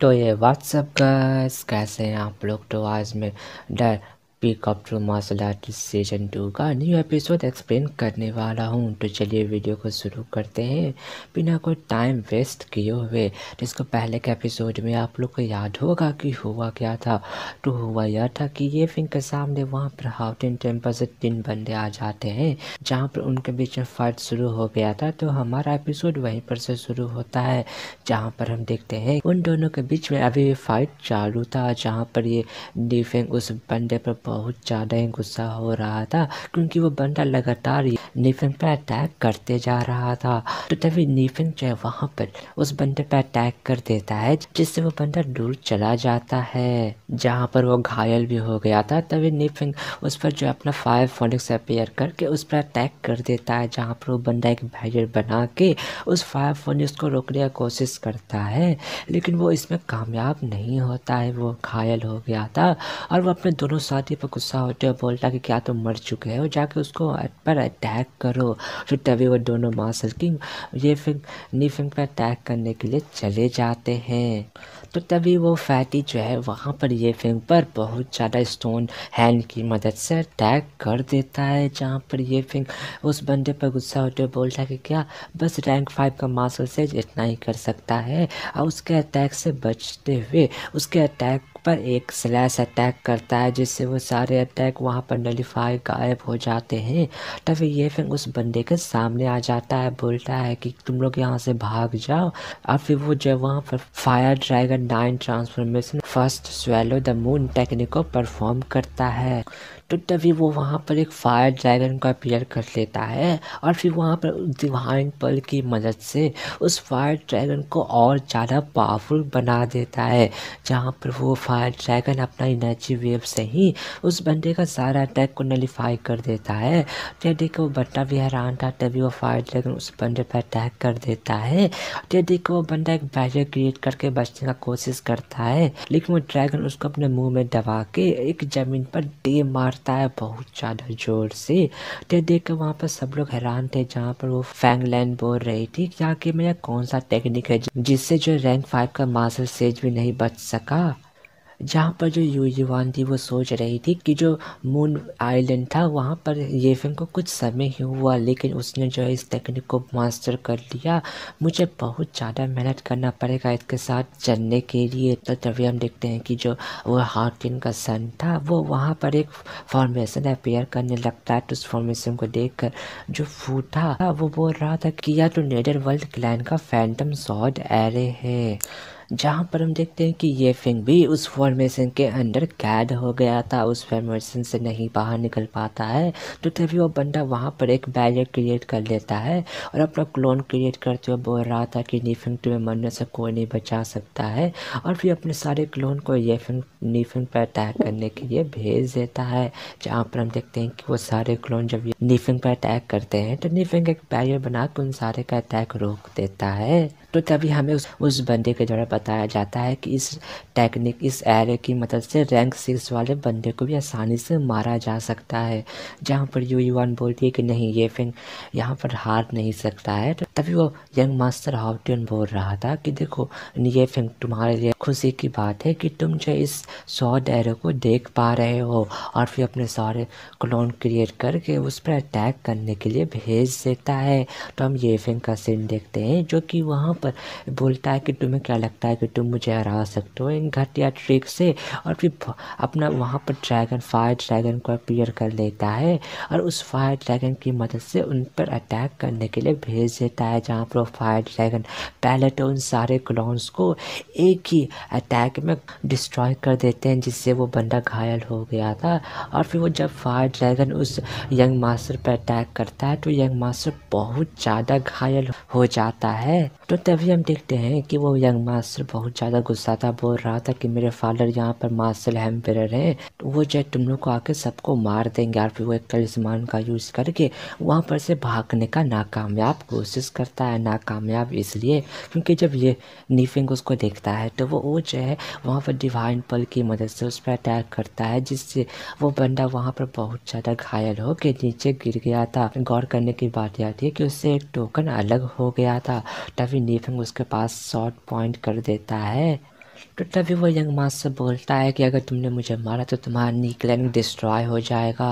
तो ये व्हाट्सअप का कैसे हैं आप लोग तो आज मैं डर पिकअप टू मार्शल आर्ट सीजन टू का न्यू एपिसोड एक्सप्लेन करने वाला हूँ तो चलिए वीडियो को शुरू करते हैं बिना कोई टाइम वेस्ट किए हुए जिसको पहले के एपिसोड में आप लोग को याद होगा कि हुआ क्या था तो हुआ यह था कि ये फिंग के सामने वहाँ पर हाउटिन टेम्पल से तीन बंदे आ जाते हैं जहाँ पर उनके बीच में फाइट शुरू हो गया था तो हमारा एपिसोड वहीं पर से शुरू होता है जहाँ पर हम देखते हैं उन दोनों के बीच में अभी फाइट चालू था जहाँ पर ये डी उस बंदे पर बहुत ज़्यादा ही गुस्सा हो रहा था क्योंकि वो बंदा लगातार नीफिन पर अटैक करते जा रहा था तो तभी नीफिन जो है वहाँ पर उस बंदे पर अटैक कर देता है जिससे वो बंदा दूर चला जाता है जहाँ पर वो घायल भी हो गया था तभी नीफिन उस पर जो अपना फायर फोनिक्स अपेयर करके उस पर अटैक कर देता है जहाँ पर वो बंदा एक बैरियर बना के उस फायर फोनिक्स को रोकने की कोशिश करता है लेकिन वो इसमें कामयाब नहीं होता है वो घायल हो गया था और वो अपने दोनों साथी पर गुस्सा होते हो बोलता कि क्या तुम तो मर चुके हो जाके उसको पर अटैक करो फिर तभी वो दोनों मार्शल किंग ये फिंग नीफिंग पर अटैक करने के लिए चले जाते हैं तो तभी वो फैटी जो है वहाँ पर ये फिंग पर बहुत ज़्यादा स्टोन हैंड की मदद से अटैक कर देता है जहाँ पर ये फिंग उस बंदे पर गुस्सा होते हुए बोलता है कि क्या बस रैंक फाइव का मार्शल से इतना ही कर सकता है और उसके अटैक से बचते हुए उसके अटैक पर एक स्लैश अटैक करता है जिससे वो सारे अटैक वहाँ पर नलीफाई गायब हो जाते हैं तब ये फिर उस बंदे के सामने आ जाता है बोलता है कि तुम लोग यहाँ से भाग जाओ और फिर वो जब वहाँ पर fire dragon nine transformation first swallow the moon technique को परफॉर्म करता है तो तभी वो वहाँ पर एक फायर ड्रैगन का अपीयर कर लेता है और फिर वहाँ पर डिवाइन पल की मदद से उस फायर ड्रैगन को और ज़्यादा पावरफुल बना देता है जहाँ पर वो फायर ड्रैगन अपना एनर्जी वेव से ही उस बंदे का सारा अटैक को नलीफाई कर देता है टेडी को बंदा भी हैरान था तभी वो फायर ड्रैगन उस बंदे पर अटैक कर देता है टेडी को वो बंदा एक बैरियर क्रिएट करके बचने का कोशिश करता है लेकिन वो ड्रैगन उसको अपने मुँह में दबा के एक ज़मीन पर डे मार करता है बहुत ज़्यादा ज़ोर से तो देख कर वहाँ पर सब लोग हैरान थे जहाँ पर वो फैंग लैंड बोल रही थी क्या कि मेरा कौन सा टेक्निक है जिससे जो रैंक फाइव का मास्टर सेज भी नहीं बच सका जहाँ पर जो यू युवान थी वो सोच रही थी कि जो मून आइलैंड था वहाँ पर येफिंग को कुछ समय ही हुआ लेकिन उसने जो है इस तकनीक को मास्टर कर लिया मुझे बहुत ज़्यादा मेहनत करना पड़ेगा इसके साथ चलने के लिए तो तभी हम देखते हैं कि जो वो हार्किन का सन था वो वहाँ पर एक फॉर्मेशन अपेयर करने लगता है तो उस फॉर्मेशन को कर जो फूटा था वो बोल रहा था कि या तो नेदर वर्ल्ड क्लैन का फैंटम सॉड एरे है जहाँ पर हम देखते हैं कि ये फिंग भी उस फॉर्मेशन के अंडर कैद हो गया था उस फॉर्मेशन से नहीं बाहर निकल पाता है तो तभी वो बंदा वहाँ पर एक बैरियर क्रिएट कर लेता है और अपना क्लोन क्रिएट करते हुए बोल रहा था कि नीफिंग तुम्हें मरने से कोई नहीं बचा सकता है और फिर अपने सारे क्लोन को ये फिंग नीफिंग पर अटैक करने के लिए भेज देता है जहाँ पर हम देखते हैं कि वो सारे क्लोन जब नीफिंग पर अटैक करते हैं तो नीफिंग एक बैरियर बना उन सारे का अटैक रोक देता है तो तभी हमें उस उस बंदे के द्वारा बताया जाता है कि इस टेक्निक इस एरे की मदद से रैंक सिक्स वाले बंदे को भी आसानी से मारा जा सकता है जहाँ पर यू यूवान बोलती है कि नहीं ये फिंग यहाँ पर हार नहीं सकता है तो तभी वो यंग मास्टर हाउटियन बोल रहा था कि देखो ये फिंग तुम्हारे लिए खुशी की बात है कि तुम जो इस सौ एरे को देख पा रहे हो और फिर अपने सारे क्लोन क्रिएट करके उस पर अटैक करने के लिए भेज देता है तो हम ये फिंग का सीन देखते हैं जो कि वहाँ पर बोलता है कि तुम्हें क्या लगता है कि तुम मुझे हरा सकते हो इन घटिया ट्रिक से और फिर अपना वहाँ पर ड्रैगन फायर ड्रैगन को अपीयर कर लेता है और उस फायर ड्रैगन की मदद से उन पर अटैक करने के लिए भेज देता है जहाँ पर वो फायर ड्रैगन पहले तो उन सारे क्लॉन्स को एक ही अटैक में डिस्ट्रॉय कर देते हैं जिससे वो बंदा घायल हो गया था और फिर वो जब फायर ड्रैगन उस यंग मास्टर पर अटैक करता है तो यंग मास्टर बहुत ज़्यादा घायल हो जाता है तो तभी हम देखते हैं कि वो यंग मास्टर बहुत ज़्यादा गुस्सा था बोल रहा था कि मेरे फादर यहाँ पर मास्टर हेम्पेयर हैं तो वो जो तुम लोग को आके सबको मार देंगे और फिर वो एक तलिसमान का यूज़ करके वहाँ पर से भागने का नाकामयाब कोशिश करता है नाकामयाब इसलिए क्योंकि जब ये नीफिंग उसको देखता है तो वो वो जो है वहाँ पर डिवाइन पल की मदद से उस पर अटैक करता है जिससे वो बंदा वहाँ पर बहुत ज़्यादा घायल हो के नीचे गिर गया था गौर करने की बात यह है कि उससे एक टोकन अलग हो गया था तभी स्टीफन उसके पास शॉर्ट पॉइंट कर देता है तो तभी वो यंग मास्टर बोलता है कि अगर तुमने मुझे मारा तो तुम्हारा न्यूक्लियर डिस्ट्रॉय हो जाएगा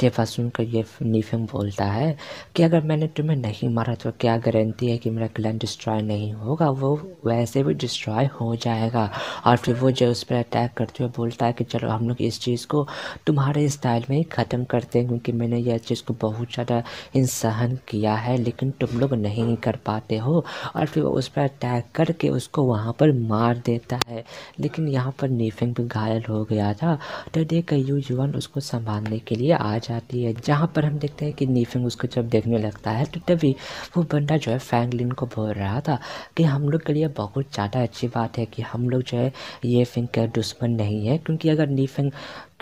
तेफा सुनकर ये नीफिम बोलता है कि अगर मैंने तुम्हें नहीं मारा तो क्या गारंटी है कि मेरा क्लैन डिस्ट्रॉय नहीं होगा वो वैसे भी डिस्ट्रॉय हो जाएगा और फिर वो जो उस पर अटैक करते हुए बोलता है कि चलो हम लोग इस चीज़ को तुम्हारे स्टाइल में ही ख़त्म करते हैं क्योंकि मैंने यह चीज़ को बहुत ज़्यादा इंसान किया है लेकिन तुम लोग नहीं कर पाते हो और फिर वो उस पर अटैक करके उसको वहाँ पर मार देता है लेकिन यहाँ पर नीफिंग भी घायल हो गया था तो देख कयू जुआन उसको संभालने के लिए आ जाती है जहाँ पर हम देखते हैं कि नीफिंग उसको जब देखने लगता है तो तभी वो बंदा जो है फैंगलिन को बोल रहा था कि हम लोग के लिए बहुत ज़्यादा अच्छी बात है कि हम लोग जो है ये फिंग के दुश्मन नहीं है क्योंकि अगर नीफिंग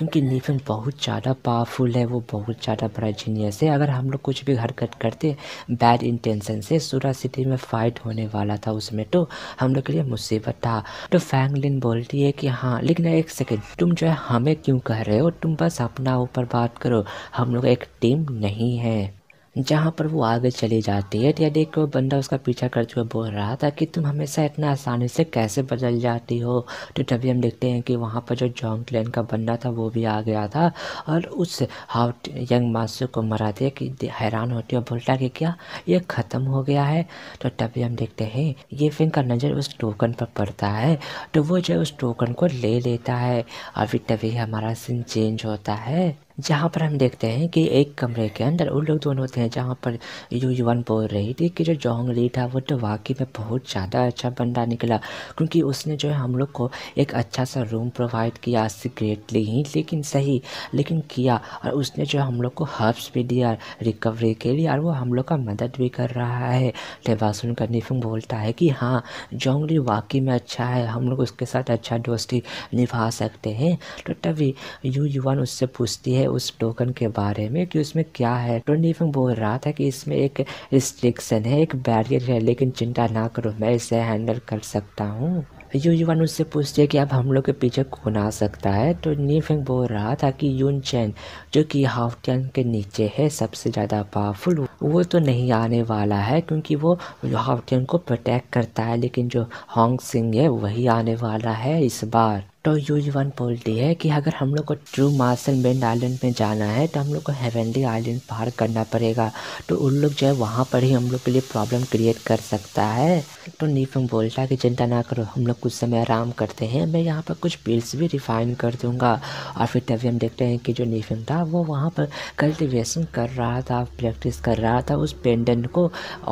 क्योंकि लीफन बहुत ज़्यादा पावरफुल है वो बहुत ज़्यादा बड़ा जीनियस है अगर हम लोग कुछ भी हरकत करते बैड इंटेंशन से सूरा सिटी में फ़ाइट होने वाला था उसमें तो हम लोग के लिए मुसीबत था तो फैंगलिन बोलती है कि हाँ लेकिन एक सेकेंड तुम जो है हमें क्यों कह रहे हो तुम बस अपना ऊपर बात करो हम लोग एक टीम नहीं है जहाँ पर वो आगे चले जाती है तो यदि एक बंदा उसका पीछा करते हुए बोल रहा था कि तुम हमेशा इतना आसानी से कैसे बदल जाती हो तो तभी हम देखते हैं कि वहाँ पर जो जॉन्ग क्लैन का बंदा था वो भी आ गया था और उस हाउट यंग मास्टर को मरा दिया कि हैरान होती है बोलता कि क्या ये ख़त्म हो गया है तो तभी हम देखते हैं ये फिन का नज़र उस टोकन पर पड़ता है तो वो जो उस टोकन को ले लेता है और फिर तभी हमारा सीन चेंज होता है जहाँ पर हम देखते हैं कि एक कमरे के अंदर उन लोग दोनों थे जहाँ पर यू युवन बोल रही थी कि जो जोंग ली था वो तो वाकई में बहुत ज़्यादा अच्छा बंदा निकला क्योंकि उसने जो है हम लोग को एक अच्छा सा रूम प्रोवाइड किया सीक्रेटली ही लेकिन सही लेकिन किया और उसने जो हम लोग को हर्ब्स भी दिया रिकवरी के लिए और वो हम लोग का मदद भी कर रहा है टेबासुन का निफुंग बोलता है कि हाँ जोंग ली वाकई में अच्छा है हम लोग उसके साथ अच्छा दोस्ती निभा सकते हैं तो तभी यू युवान उससे पूछती है उस टोकन के बारे में कि उसमें क्या है ट्वेंटी फंग बोल रहा था कि इसमें एक रिस्ट्रिक्शन है एक बैरियर है लेकिन चिंता ना करो मैं इसे हैंडल कर सकता हूँ यू युवान उससे पूछते कि अब हम लोग के पीछे कौन आ सकता है तो नीफिंग बोल रहा था कि यून चैन जो कि टैन के नीचे है सबसे ज़्यादा पावरफुल वो तो नहीं आने वाला है क्योंकि वो टैन को प्रोटेक्ट करता है लेकिन जो हॉन्ग सिंह है वही आने वाला है इस बार तो यूज वन बोलती है कि अगर हम लोग को ट्रू मार्सल बेंड आइलैंड में जाना है तो हम लोग को हेवेंडी आइलैंड पार करना पड़ेगा तो उन लोग जो है वहाँ पर ही हम लोग के लिए प्रॉब्लम क्रिएट कर सकता है तो नीफम बोलता है कि चिंता ना करो हम लोग कुछ समय आराम करते हैं मैं यहाँ पर कुछ बिल्स भी रिफाइन कर दूँगा और फिर तभी हम देखते हैं कि जो नीफम था वो वहाँ पर कल्टिवेशन कर रहा था प्रैक्टिस कर रहा था उस पेंडेंट को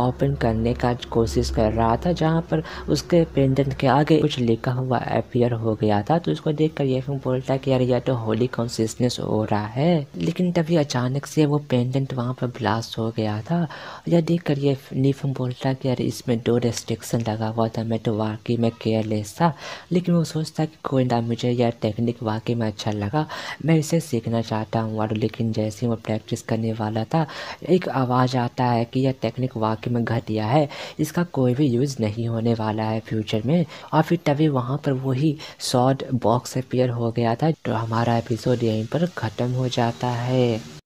ओपन करने का कोशिश कर रहा था जहाँ पर उसके पेंडेंट के आगे कुछ लिखा हुआ अपियर हो गया था तो उसको देख कर यफिंग बोलता है कि यार यह तो होली कॉन्सियसनेस हो रहा है लेकिन तभी अचानक से वो पेंडेंट वहाँ पर ब्लास्ट हो गया था यह देख कर ये लीफिंग बोलता कि यार इसमें दो रेस्ट्रिक्शन लगा हुआ था मैं तो वाकई में केयरलेस था लेकिन वो सोचता कि कोई ना मुझे यह टेक्निक वाकई में अच्छा लगा मैं इसे सीखना चाहता हूँ और लेकिन जैसे ही प्रैक्टिस करने वाला था एक आवाज़ आता है कि यह टेक्निक वाकई में घटिया है इसका कोई भी यूज़ नहीं होने वाला है फ्यूचर में और फिर तभी वहाँ पर वही सॉड बॉक्स अपेयर हो गया था तो हमारा एपिसोड यहीं पर ख़त्म हो जाता है